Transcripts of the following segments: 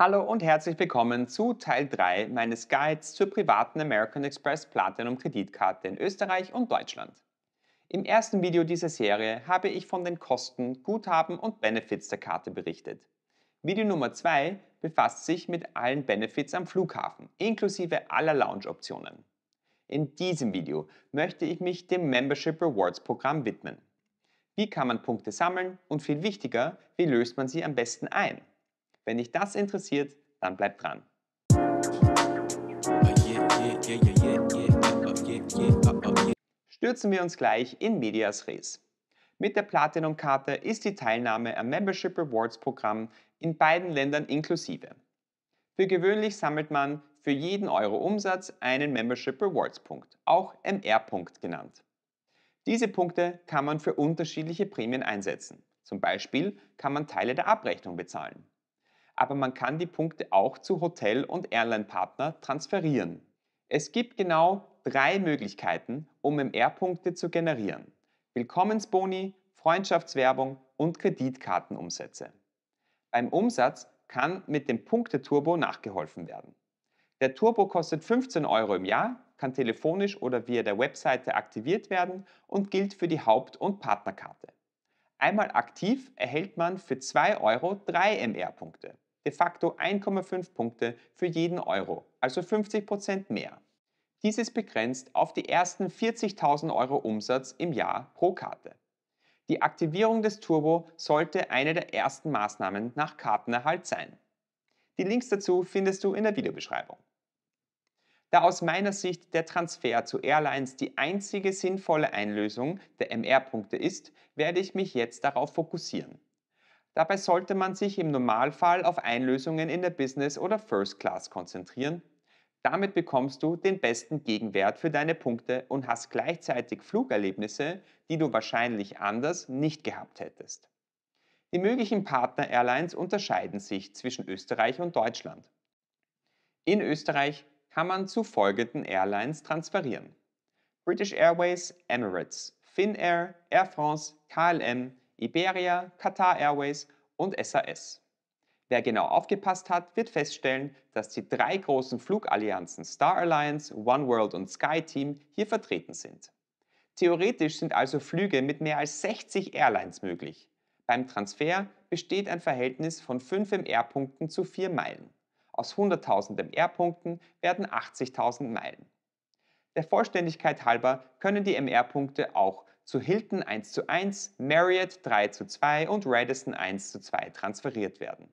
Hallo und herzlich willkommen zu Teil 3 meines Guides zur privaten American Express Platinum Kreditkarte in Österreich und Deutschland. Im ersten Video dieser Serie habe ich von den Kosten, Guthaben und Benefits der Karte berichtet. Video Nummer 2 befasst sich mit allen Benefits am Flughafen, inklusive aller Lounge-Optionen. In diesem Video möchte ich mich dem Membership Rewards Programm widmen. Wie kann man Punkte sammeln und viel wichtiger, wie löst man sie am besten ein? Wenn dich das interessiert, dann bleib dran. Stürzen wir uns gleich in Medias Res. Mit der Platinum-Karte ist die Teilnahme am Membership Rewards Programm in beiden Ländern inklusive. Für gewöhnlich sammelt man für jeden Euro Umsatz einen Membership Rewards Punkt, auch MR-Punkt genannt. Diese Punkte kann man für unterschiedliche Prämien einsetzen. Zum Beispiel kann man Teile der Abrechnung bezahlen aber man kann die Punkte auch zu Hotel- und Airline-Partner transferieren. Es gibt genau drei Möglichkeiten, um MR-Punkte zu generieren. Willkommensboni, Freundschaftswerbung und Kreditkartenumsätze. Beim Umsatz kann mit dem Punkteturbo nachgeholfen werden. Der Turbo kostet 15 Euro im Jahr, kann telefonisch oder via der Webseite aktiviert werden und gilt für die Haupt- und Partnerkarte. Einmal aktiv erhält man für 2 Euro 3 MR-Punkte de facto 1,5 Punkte für jeden Euro, also 50% Prozent mehr. Dies ist begrenzt auf die ersten 40.000 Euro Umsatz im Jahr pro Karte. Die Aktivierung des Turbo sollte eine der ersten Maßnahmen nach Kartenerhalt sein. Die Links dazu findest du in der Videobeschreibung. Da aus meiner Sicht der Transfer zu Airlines die einzige sinnvolle Einlösung der MR-Punkte ist, werde ich mich jetzt darauf fokussieren. Dabei sollte man sich im Normalfall auf Einlösungen in der Business oder First Class konzentrieren. Damit bekommst du den besten Gegenwert für deine Punkte und hast gleichzeitig Flugerlebnisse, die du wahrscheinlich anders nicht gehabt hättest. Die möglichen Partner-Airlines unterscheiden sich zwischen Österreich und Deutschland. In Österreich kann man zu folgenden Airlines transferieren. British Airways, Emirates, Finnair, Air France, KLM, Iberia, Qatar Airways und SAS. Wer genau aufgepasst hat, wird feststellen, dass die drei großen Flugallianzen Star Alliance, One World und SkyTeam hier vertreten sind. Theoretisch sind also Flüge mit mehr als 60 Airlines möglich. Beim Transfer besteht ein Verhältnis von 5 MR-Punkten zu 4 Meilen. Aus 100.000 MR-Punkten werden 80.000 Meilen. Der Vollständigkeit halber können die MR-Punkte auch zu Hilton 1 zu 1, Marriott 3 zu 2 und Radisson 1 zu 2 transferiert werden.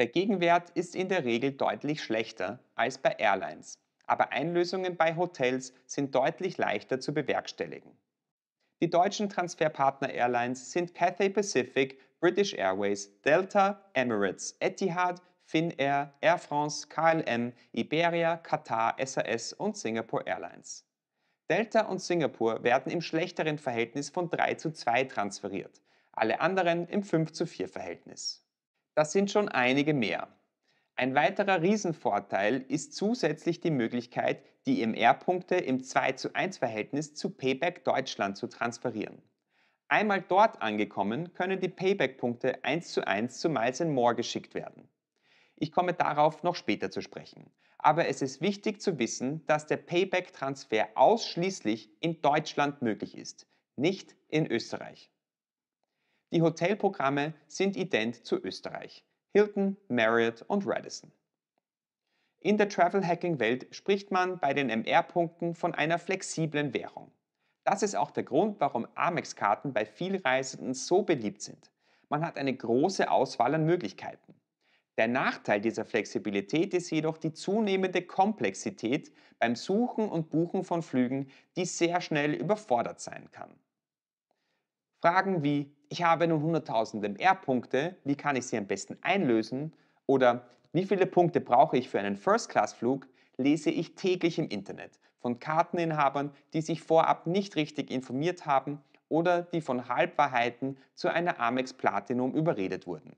Der Gegenwert ist in der Regel deutlich schlechter als bei Airlines, aber Einlösungen bei Hotels sind deutlich leichter zu bewerkstelligen. Die deutschen Transferpartner Airlines sind Cathay Pacific, British Airways, Delta, Emirates, Etihad, Finnair, Air France, KLM, Iberia, Qatar, SAS und Singapore Airlines. Delta und Singapur werden im schlechteren Verhältnis von 3 zu 2 transferiert, alle anderen im 5 zu 4 Verhältnis. Das sind schon einige mehr. Ein weiterer Riesenvorteil ist zusätzlich die Möglichkeit, die IMR-Punkte e im 2 zu 1 Verhältnis zu Payback Deutschland zu transferieren. Einmal dort angekommen, können die Payback-Punkte 1 zu 1 zu Miles More geschickt werden. Ich komme darauf noch später zu sprechen. Aber es ist wichtig zu wissen, dass der Payback-Transfer ausschließlich in Deutschland möglich ist, nicht in Österreich. Die Hotelprogramme sind ident zu Österreich. Hilton, Marriott und Radisson. In der Travel Hacking Welt spricht man bei den MR-Punkten von einer flexiblen Währung. Das ist auch der Grund, warum Amex-Karten bei Vielreisenden so beliebt sind. Man hat eine große Auswahl an Möglichkeiten. Der Nachteil dieser Flexibilität ist jedoch die zunehmende Komplexität beim Suchen und Buchen von Flügen, die sehr schnell überfordert sein kann. Fragen wie, ich habe nun 100.000 MR-Punkte, wie kann ich sie am besten einlösen? Oder wie viele Punkte brauche ich für einen First-Class-Flug? lese ich täglich im Internet von Karteninhabern, die sich vorab nicht richtig informiert haben oder die von Halbwahrheiten zu einer Amex Platinum überredet wurden.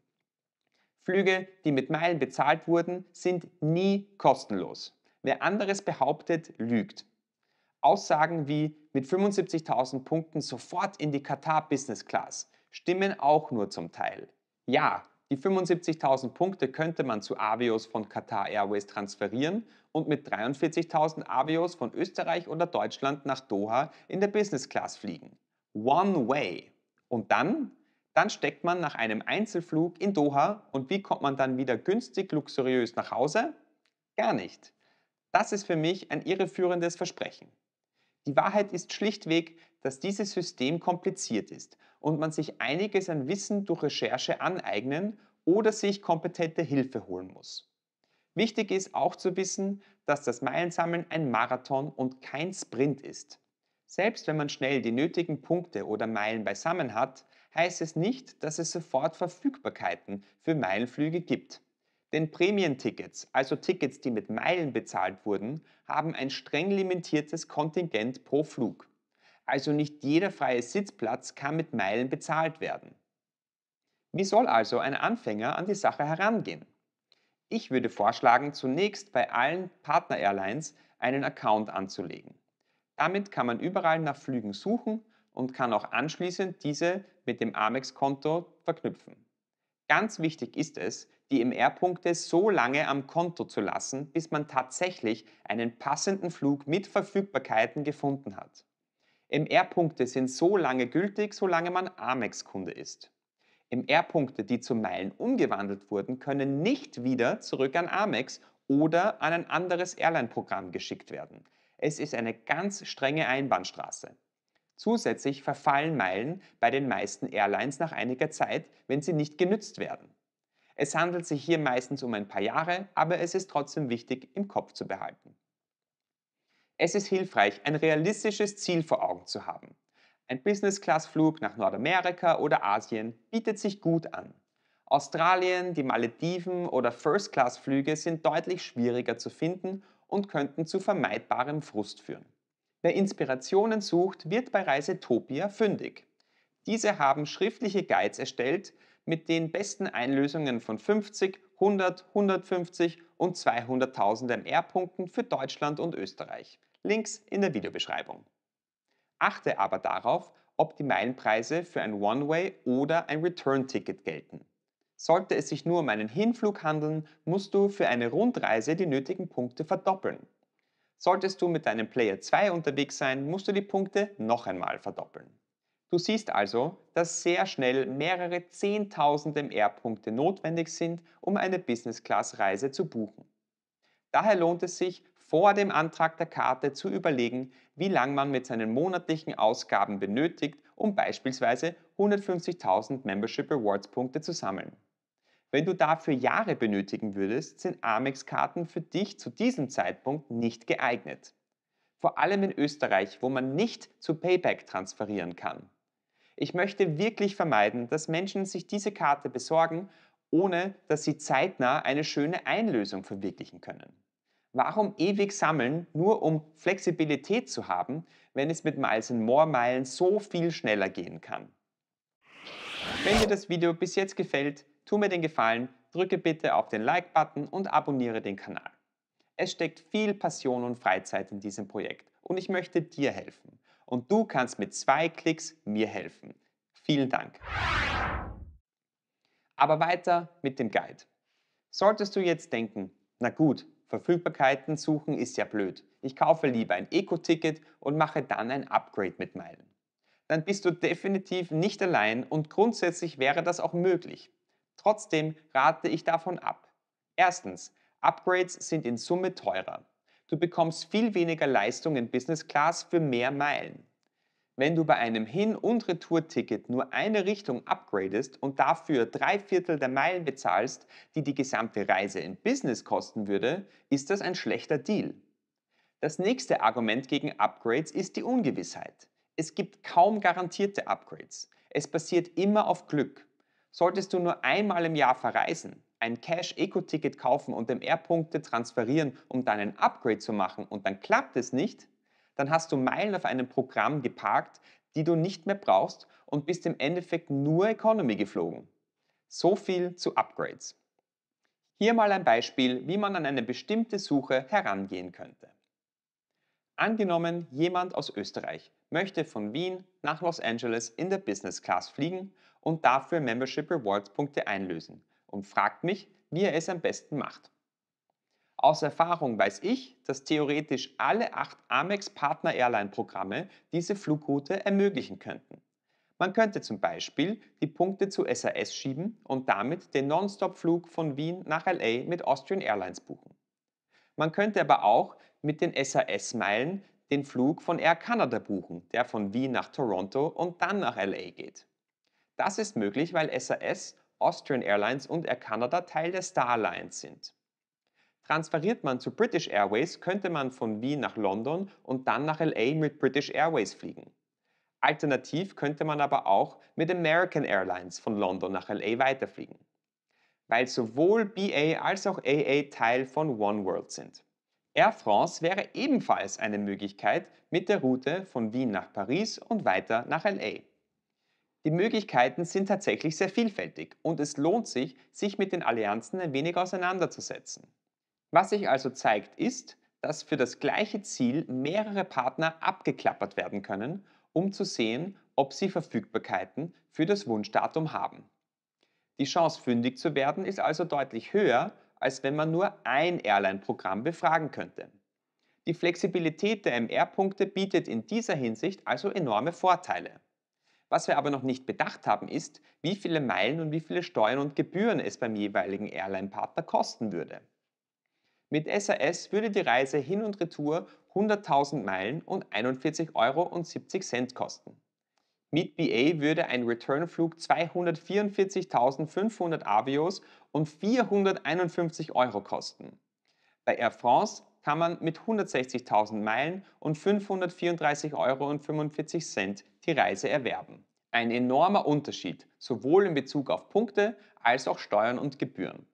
Flüge, die mit Meilen bezahlt wurden, sind nie kostenlos. Wer anderes behauptet, lügt. Aussagen wie mit 75.000 Punkten sofort in die Katar Business Class stimmen auch nur zum Teil. Ja, die 75.000 Punkte könnte man zu Avios von Qatar Airways transferieren und mit 43.000 Avios von Österreich oder Deutschland nach Doha in der Business Class fliegen. One way. Und dann dann steckt man nach einem Einzelflug in Doha und wie kommt man dann wieder günstig, luxuriös nach Hause? Gar nicht. Das ist für mich ein irreführendes Versprechen. Die Wahrheit ist schlichtweg, dass dieses System kompliziert ist und man sich einiges an Wissen durch Recherche aneignen oder sich kompetente Hilfe holen muss. Wichtig ist auch zu wissen, dass das Meilensammeln ein Marathon und kein Sprint ist. Selbst wenn man schnell die nötigen Punkte oder Meilen beisammen hat, heißt es nicht, dass es sofort Verfügbarkeiten für Meilenflüge gibt. Denn Prämientickets, also Tickets, die mit Meilen bezahlt wurden, haben ein streng limitiertes Kontingent pro Flug. Also nicht jeder freie Sitzplatz kann mit Meilen bezahlt werden. Wie soll also ein Anfänger an die Sache herangehen? Ich würde vorschlagen, zunächst bei allen Partner-Airlines einen Account anzulegen. Damit kann man überall nach Flügen suchen und kann auch anschließend diese mit dem Amex-Konto verknüpfen. Ganz wichtig ist es, die MR-Punkte so lange am Konto zu lassen, bis man tatsächlich einen passenden Flug mit Verfügbarkeiten gefunden hat. MR-Punkte sind so lange gültig, solange man Amex-Kunde ist. MR-Punkte, die zu Meilen umgewandelt wurden, können nicht wieder zurück an Amex oder an ein anderes Airline-Programm geschickt werden. Es ist eine ganz strenge Einbahnstraße. Zusätzlich verfallen Meilen bei den meisten Airlines nach einiger Zeit, wenn sie nicht genützt werden. Es handelt sich hier meistens um ein paar Jahre, aber es ist trotzdem wichtig, im Kopf zu behalten. Es ist hilfreich, ein realistisches Ziel vor Augen zu haben. Ein Business-Class-Flug nach Nordamerika oder Asien bietet sich gut an. Australien, die Malediven oder First-Class-Flüge sind deutlich schwieriger zu finden und könnten zu vermeidbarem Frust führen. Wer Inspirationen sucht, wird bei Reisetopia fündig. Diese haben schriftliche Guides erstellt mit den besten Einlösungen von 50, 100, 150 und 200.000 MR-Punkten für Deutschland und Österreich. Links in der Videobeschreibung. Achte aber darauf, ob die Meilenpreise für ein One-Way oder ein Return-Ticket gelten. Sollte es sich nur um einen Hinflug handeln, musst du für eine Rundreise die nötigen Punkte verdoppeln. Solltest du mit deinem Player 2 unterwegs sein, musst du die Punkte noch einmal verdoppeln. Du siehst also, dass sehr schnell mehrere 10.000 MR-Punkte notwendig sind, um eine Business-Class-Reise zu buchen. Daher lohnt es sich, vor dem Antrag der Karte zu überlegen, wie lange man mit seinen monatlichen Ausgaben benötigt, um beispielsweise 150.000 Membership Rewards Punkte zu sammeln. Wenn du dafür Jahre benötigen würdest, sind Amex-Karten für dich zu diesem Zeitpunkt nicht geeignet. Vor allem in Österreich, wo man nicht zu Payback transferieren kann. Ich möchte wirklich vermeiden, dass Menschen sich diese Karte besorgen, ohne dass sie zeitnah eine schöne Einlösung verwirklichen können. Warum ewig sammeln, nur um Flexibilität zu haben, wenn es mit Miles More Meilen so viel schneller gehen kann? Wenn dir das Video bis jetzt gefällt, tu mir den Gefallen, drücke bitte auf den Like-Button und abonniere den Kanal. Es steckt viel Passion und Freizeit in diesem Projekt und ich möchte dir helfen. Und du kannst mit zwei Klicks mir helfen. Vielen Dank. Aber weiter mit dem Guide. Solltest du jetzt denken, na gut, Verfügbarkeiten suchen ist ja blöd. Ich kaufe lieber ein Eco-Ticket und mache dann ein Upgrade mit Meilen. Dann bist du definitiv nicht allein und grundsätzlich wäre das auch möglich. Trotzdem rate ich davon ab. Erstens, Upgrades sind in Summe teurer. Du bekommst viel weniger Leistung in Business Class für mehr Meilen. Wenn du bei einem Hin- und Retour-Ticket nur eine Richtung upgradest und dafür drei Viertel der Meilen bezahlst, die die gesamte Reise in Business kosten würde, ist das ein schlechter Deal. Das nächste Argument gegen Upgrades ist die Ungewissheit. Es gibt kaum garantierte Upgrades. Es basiert immer auf Glück. Solltest du nur einmal im Jahr verreisen, ein Cash-Eco-Ticket kaufen und dem R-Punkte transferieren, um dann ein Upgrade zu machen und dann klappt es nicht, dann hast du Meilen auf einem Programm geparkt, die du nicht mehr brauchst und bist im Endeffekt nur Economy geflogen. So viel zu Upgrades. Hier mal ein Beispiel, wie man an eine bestimmte Suche herangehen könnte. Angenommen, jemand aus Österreich möchte von Wien nach Los Angeles in der Business Class fliegen und dafür Membership Rewards Punkte einlösen und fragt mich, wie ihr es am besten macht. Aus Erfahrung weiß ich, dass theoretisch alle acht Amex Partner Airline Programme diese Flugroute ermöglichen könnten. Man könnte zum Beispiel die Punkte zu SAS schieben und damit den Nonstop-Flug von Wien nach LA mit Austrian Airlines buchen. Man könnte aber auch mit den SAS-Meilen den Flug von Air Canada buchen, der von Wien nach Toronto und dann nach LA geht. Das ist möglich, weil SAS, Austrian Airlines und Air Canada Teil der Star Alliance sind. Transferiert man zu British Airways, könnte man von Wien nach London und dann nach LA mit British Airways fliegen. Alternativ könnte man aber auch mit American Airlines von London nach LA weiterfliegen, weil sowohl BA als auch AA Teil von One World sind. Air France wäre ebenfalls eine Möglichkeit mit der Route von Wien nach Paris und weiter nach LA. Die Möglichkeiten sind tatsächlich sehr vielfältig und es lohnt sich, sich mit den Allianzen ein wenig auseinanderzusetzen. Was sich also zeigt, ist, dass für das gleiche Ziel mehrere Partner abgeklappert werden können, um zu sehen, ob sie Verfügbarkeiten für das Wunschdatum haben. Die Chance, fündig zu werden, ist also deutlich höher, als wenn man nur ein Airline-Programm befragen könnte. Die Flexibilität der MR-Punkte bietet in dieser Hinsicht also enorme Vorteile. Was wir aber noch nicht bedacht haben, ist, wie viele Meilen und wie viele Steuern und Gebühren es beim jeweiligen Airline-Partner kosten würde. Mit SAS würde die Reise hin und retour 100.000 Meilen und 41,70 Euro kosten. Mit BA würde ein Returnflug 244.500 Avios und 451 Euro kosten. Bei Air France kann man mit 160.000 Meilen und 534,45 Euro die Reise erwerben. Ein enormer Unterschied, sowohl in Bezug auf Punkte als auch Steuern und Gebühren.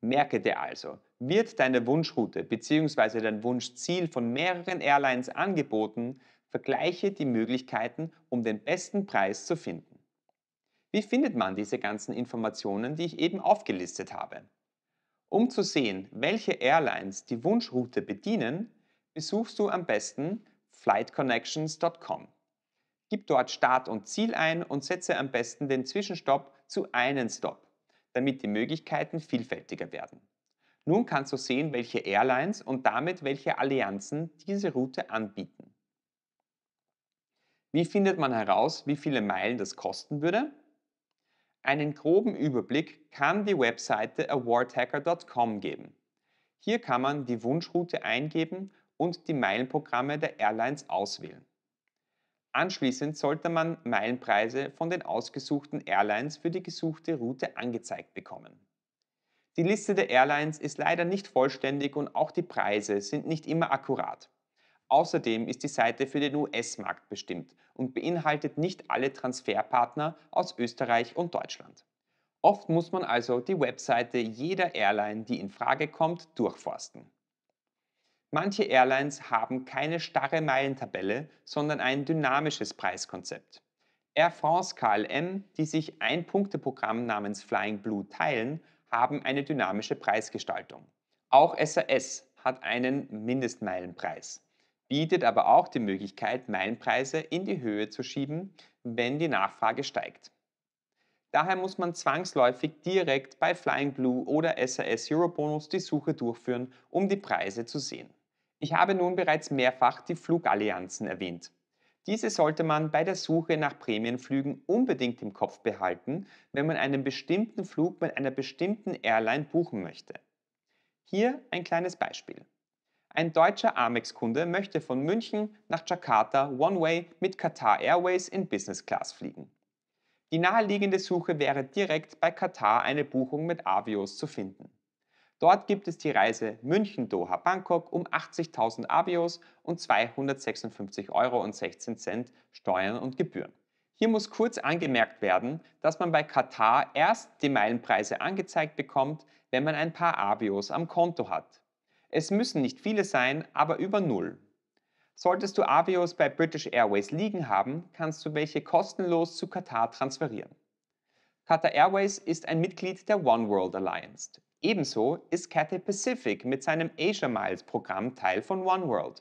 Merke dir also, wird deine Wunschroute bzw. dein Wunschziel von mehreren Airlines angeboten, vergleiche die Möglichkeiten, um den besten Preis zu finden. Wie findet man diese ganzen Informationen, die ich eben aufgelistet habe? Um zu sehen, welche Airlines die Wunschroute bedienen, besuchst du am besten flightconnections.com. Gib dort Start und Ziel ein und setze am besten den Zwischenstopp zu einem Stop, damit die Möglichkeiten vielfältiger werden. Nun kannst du sehen, welche Airlines und damit welche Allianzen diese Route anbieten. Wie findet man heraus, wie viele Meilen das kosten würde? Einen groben Überblick kann die Webseite awardhacker.com geben. Hier kann man die Wunschroute eingeben und die Meilenprogramme der Airlines auswählen. Anschließend sollte man Meilenpreise von den ausgesuchten Airlines für die gesuchte Route angezeigt bekommen. Die Liste der Airlines ist leider nicht vollständig und auch die Preise sind nicht immer akkurat. Außerdem ist die Seite für den US-Markt bestimmt und beinhaltet nicht alle Transferpartner aus Österreich und Deutschland. Oft muss man also die Webseite jeder Airline, die in Frage kommt, durchforsten. Manche Airlines haben keine starre Meilentabelle, sondern ein dynamisches Preiskonzept. Air France KLM, die sich ein Punkteprogramm namens Flying Blue teilen, haben eine dynamische Preisgestaltung. Auch SAS hat einen Mindestmeilenpreis bietet aber auch die Möglichkeit, Meilenpreise in die Höhe zu schieben, wenn die Nachfrage steigt. Daher muss man zwangsläufig direkt bei Flying Blue oder SAS Eurobonus die Suche durchführen, um die Preise zu sehen. Ich habe nun bereits mehrfach die Flugallianzen erwähnt. Diese sollte man bei der Suche nach Prämienflügen unbedingt im Kopf behalten, wenn man einen bestimmten Flug mit einer bestimmten Airline buchen möchte. Hier ein kleines Beispiel. Ein deutscher Amex-Kunde möchte von München nach Jakarta One-Way mit Qatar Airways in Business Class fliegen. Die naheliegende Suche wäre direkt bei Qatar eine Buchung mit Avios zu finden. Dort gibt es die Reise München-Doha-Bangkok um 80.000 Avios und 256,16 Euro Steuern und Gebühren. Hier muss kurz angemerkt werden, dass man bei Qatar erst die Meilenpreise angezeigt bekommt, wenn man ein paar Avios am Konto hat. Es müssen nicht viele sein, aber über null. Solltest du Avios bei British Airways liegen haben, kannst du welche kostenlos zu Katar transferieren. Qatar Airways ist ein Mitglied der One World Alliance. Ebenso ist Cathay Pacific mit seinem Asia Miles Programm Teil von One World.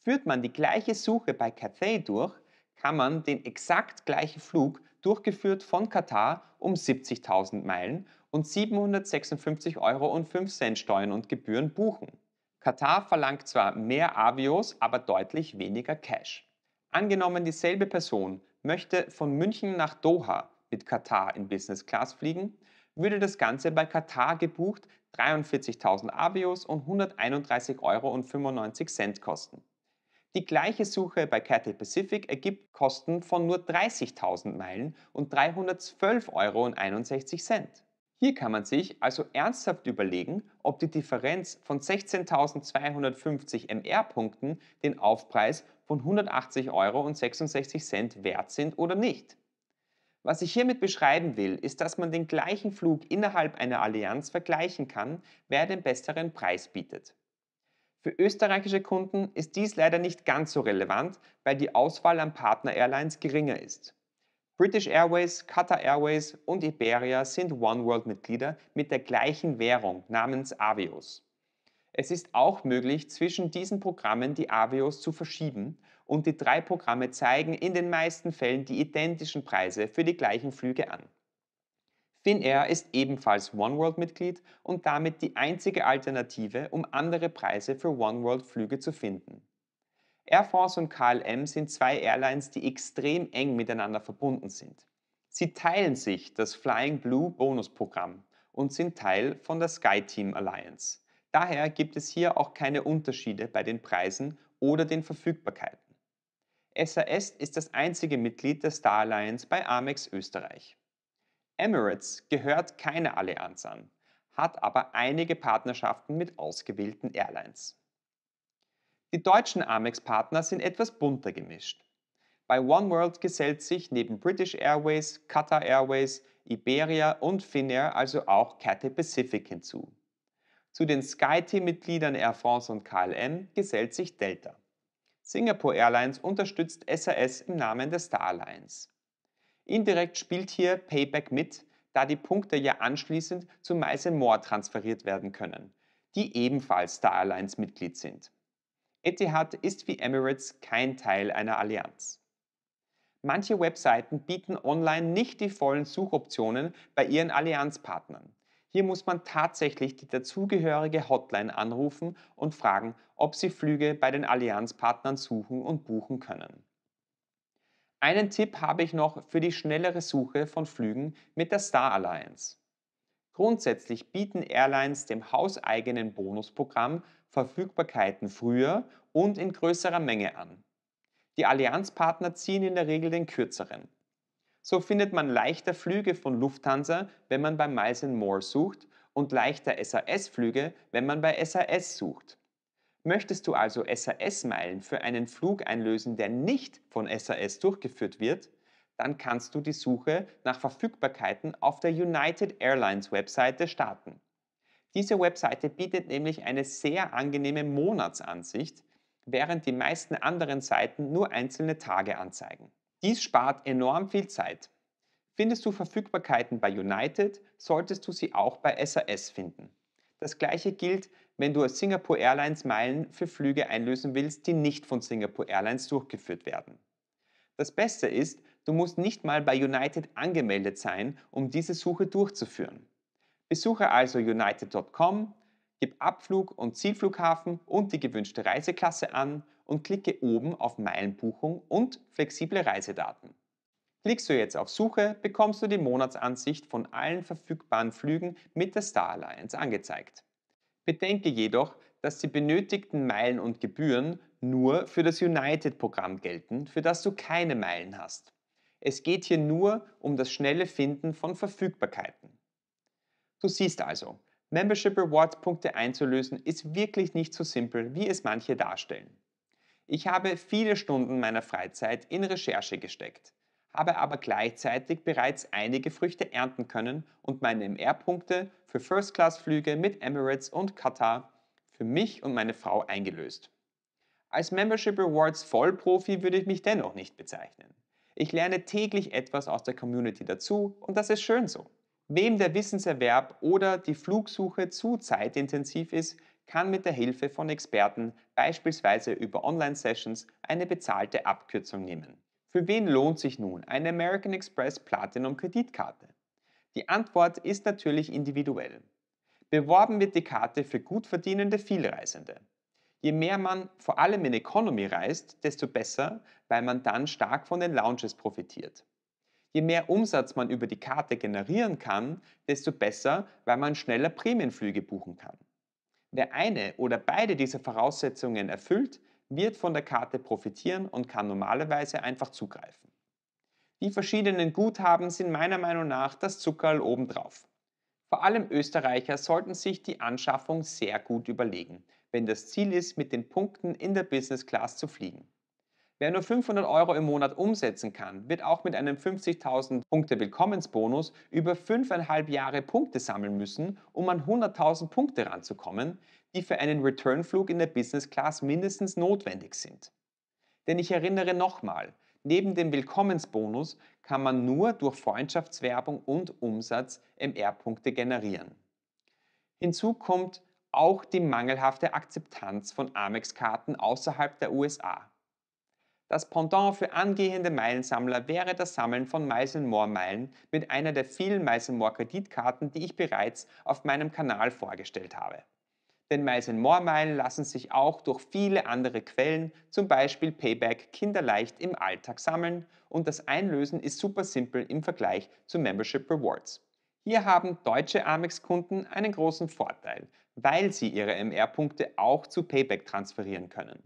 Führt man die gleiche Suche bei Cathay durch, kann man den exakt gleichen Flug durchgeführt von Katar um 70.000 Meilen und 756,05 Euro Steuern und Gebühren buchen. Katar verlangt zwar mehr Avios, aber deutlich weniger Cash. Angenommen, dieselbe Person möchte von München nach Doha mit Katar in Business Class fliegen, würde das Ganze bei Katar gebucht 43.000 Avios und 131,95 Euro kosten. Die gleiche Suche bei Cathay Pacific ergibt Kosten von nur 30.000 Meilen und 312,61 Euro. Hier kann man sich also ernsthaft überlegen, ob die Differenz von 16.250 MR-Punkten den Aufpreis von 180,66 Euro wert sind oder nicht. Was ich hiermit beschreiben will, ist, dass man den gleichen Flug innerhalb einer Allianz vergleichen kann, wer den besseren Preis bietet. Für österreichische Kunden ist dies leider nicht ganz so relevant, weil die Auswahl an Partner-Airlines geringer ist. British Airways, Qatar Airways und Iberia sind Oneworld-Mitglieder mit der gleichen Währung namens Avios. Es ist auch möglich, zwischen diesen Programmen die Avios zu verschieben und die drei Programme zeigen in den meisten Fällen die identischen Preise für die gleichen Flüge an. Finnair ist ebenfalls OneWorld-Mitglied und damit die einzige Alternative, um andere Preise für OneWorld-Flüge zu finden. Air France und KLM sind zwei Airlines, die extrem eng miteinander verbunden sind. Sie teilen sich das Flying Blue Bonusprogramm und sind Teil von der SkyTeam Alliance. Daher gibt es hier auch keine Unterschiede bei den Preisen oder den Verfügbarkeiten. SAS ist das einzige Mitglied der Star Alliance bei Amex Österreich. Emirates gehört keine Allianz an, hat aber einige Partnerschaften mit ausgewählten Airlines. Die deutschen Amex-Partner sind etwas bunter gemischt. Bei OneWorld gesellt sich neben British Airways, Qatar Airways, Iberia und Finnair also auch Cathay Pacific hinzu. Zu den SkyTeam-Mitgliedern Air France und KLM gesellt sich Delta. Singapore Airlines unterstützt SAS im Namen der Star Alliance. Indirekt spielt hier Payback mit, da die Punkte ja anschließend zu Miles More transferiert werden können, die ebenfalls Star Alliance Mitglied sind. Etihad ist wie Emirates kein Teil einer Allianz. Manche Webseiten bieten online nicht die vollen Suchoptionen bei ihren Allianzpartnern. Hier muss man tatsächlich die dazugehörige Hotline anrufen und fragen, ob sie Flüge bei den Allianzpartnern suchen und buchen können. Einen Tipp habe ich noch für die schnellere Suche von Flügen mit der Star Alliance. Grundsätzlich bieten Airlines dem hauseigenen Bonusprogramm Verfügbarkeiten früher und in größerer Menge an. Die Allianzpartner ziehen in der Regel den kürzeren. So findet man leichter Flüge von Lufthansa, wenn man bei Miles More sucht und leichter SAS-Flüge, wenn man bei SAS sucht. Möchtest du also SAS-Meilen für einen Flug einlösen, der nicht von SAS durchgeführt wird, dann kannst du die Suche nach Verfügbarkeiten auf der United Airlines Webseite starten. Diese Webseite bietet nämlich eine sehr angenehme Monatsansicht, während die meisten anderen Seiten nur einzelne Tage anzeigen. Dies spart enorm viel Zeit. Findest du Verfügbarkeiten bei United, solltest du sie auch bei SAS finden. Das gleiche gilt, wenn du als Singapore Airlines Meilen für Flüge einlösen willst, die nicht von Singapore Airlines durchgeführt werden. Das Beste ist, du musst nicht mal bei United angemeldet sein, um diese Suche durchzuführen. Besuche also united.com, gib Abflug und Zielflughafen und die gewünschte Reiseklasse an und klicke oben auf Meilenbuchung und flexible Reisedaten. Klickst du jetzt auf Suche, bekommst du die Monatsansicht von allen verfügbaren Flügen mit der Star Alliance angezeigt. Bedenke jedoch, dass die benötigten Meilen und Gebühren nur für das United-Programm gelten, für das du keine Meilen hast. Es geht hier nur um das schnelle Finden von Verfügbarkeiten. Du siehst also, Membership Rewards Punkte einzulösen ist wirklich nicht so simpel, wie es manche darstellen. Ich habe viele Stunden meiner Freizeit in Recherche gesteckt, habe aber gleichzeitig bereits einige Früchte ernten können und meine MR-Punkte für First-Class-Flüge mit Emirates und Qatar für mich und meine Frau eingelöst. Als Membership Rewards Vollprofi würde ich mich dennoch nicht bezeichnen. Ich lerne täglich etwas aus der Community dazu und das ist schön so. Wem der Wissenserwerb oder die Flugsuche zu zeitintensiv ist, kann mit der Hilfe von Experten beispielsweise über Online-Sessions eine bezahlte Abkürzung nehmen. Für wen lohnt sich nun eine American Express Platinum Kreditkarte? Die Antwort ist natürlich individuell. Beworben wird die Karte für gut verdienende Vielreisende. Je mehr man vor allem in Economy reist, desto besser, weil man dann stark von den Lounges profitiert. Je mehr Umsatz man über die Karte generieren kann, desto besser, weil man schneller Prämienflüge buchen kann. Wer eine oder beide dieser Voraussetzungen erfüllt, wird von der Karte profitieren und kann normalerweise einfach zugreifen. Die verschiedenen Guthaben sind meiner Meinung nach das Zuckerl obendrauf. Vor allem Österreicher sollten sich die Anschaffung sehr gut überlegen, wenn das Ziel ist, mit den Punkten in der Business Class zu fliegen. Wer nur 500 Euro im Monat umsetzen kann, wird auch mit einem 50.000 Punkte Willkommensbonus über 5,5 Jahre Punkte sammeln müssen, um an 100.000 Punkte ranzukommen, die für einen Returnflug in der Business Class mindestens notwendig sind. Denn ich erinnere nochmal, neben dem Willkommensbonus kann man nur durch Freundschaftswerbung und Umsatz MR-Punkte generieren. Hinzu kommt auch die mangelhafte Akzeptanz von Amex-Karten außerhalb der USA. Das Pendant für angehende Meilensammler wäre das Sammeln von Miles More Meilen mit einer der vielen Miles More Kreditkarten, die ich bereits auf meinem Kanal vorgestellt habe. Denn Miles More Meilen lassen sich auch durch viele andere Quellen, zum Beispiel Payback, kinderleicht im Alltag sammeln und das Einlösen ist super simpel im Vergleich zu Membership Rewards. Hier haben deutsche Amex-Kunden einen großen Vorteil, weil sie ihre MR-Punkte auch zu Payback transferieren können.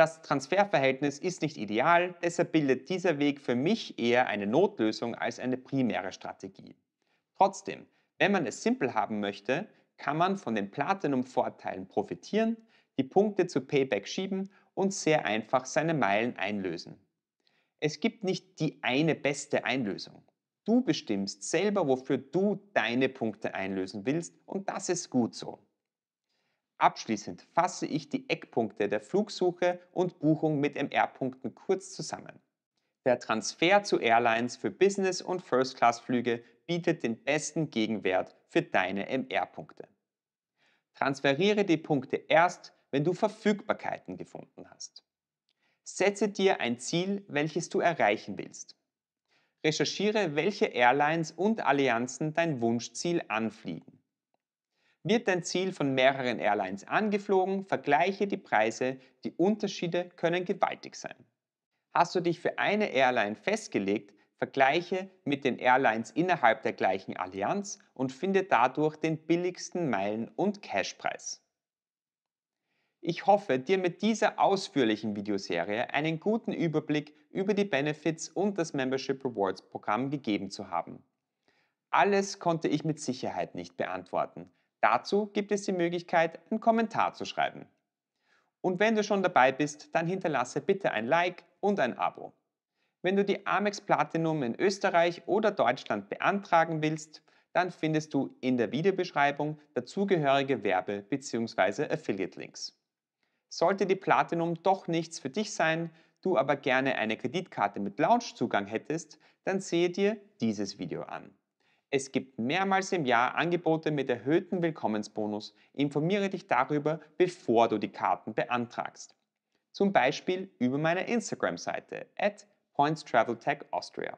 Das Transferverhältnis ist nicht ideal, deshalb bildet dieser Weg für mich eher eine Notlösung als eine primäre Strategie. Trotzdem, wenn man es simpel haben möchte, kann man von den Platinum-Vorteilen profitieren, die Punkte zu Payback schieben und sehr einfach seine Meilen einlösen. Es gibt nicht die eine beste Einlösung. Du bestimmst selber, wofür du deine Punkte einlösen willst und das ist gut so. Abschließend fasse ich die Eckpunkte der Flugsuche und Buchung mit MR-Punkten kurz zusammen. Der Transfer zu Airlines für Business- und First-Class-Flüge bietet den besten Gegenwert für deine MR-Punkte. Transferiere die Punkte erst, wenn du Verfügbarkeiten gefunden hast. Setze dir ein Ziel, welches du erreichen willst. Recherchiere, welche Airlines und Allianzen dein Wunschziel anfliegen. Wird dein Ziel von mehreren Airlines angeflogen, vergleiche die Preise, die Unterschiede können gewaltig sein. Hast du dich für eine Airline festgelegt, vergleiche mit den Airlines innerhalb der gleichen Allianz und finde dadurch den billigsten Meilen- und Cashpreis. Ich hoffe, dir mit dieser ausführlichen Videoserie einen guten Überblick über die Benefits und das Membership Rewards Programm gegeben zu haben. Alles konnte ich mit Sicherheit nicht beantworten Dazu gibt es die Möglichkeit, einen Kommentar zu schreiben. Und wenn du schon dabei bist, dann hinterlasse bitte ein Like und ein Abo. Wenn du die Amex Platinum in Österreich oder Deutschland beantragen willst, dann findest du in der Videobeschreibung dazugehörige Werbe- bzw. Affiliate-Links. Sollte die Platinum doch nichts für dich sein, du aber gerne eine Kreditkarte mit Lounge-Zugang hättest, dann sehe dir dieses Video an. Es gibt mehrmals im Jahr Angebote mit erhöhtem Willkommensbonus. Informiere dich darüber, bevor du die Karten beantragst. Zum Beispiel über meine Instagram-Seite at pointstraveltech-austria.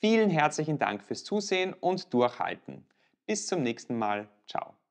Vielen herzlichen Dank fürs Zusehen und Durchhalten. Bis zum nächsten Mal. Ciao.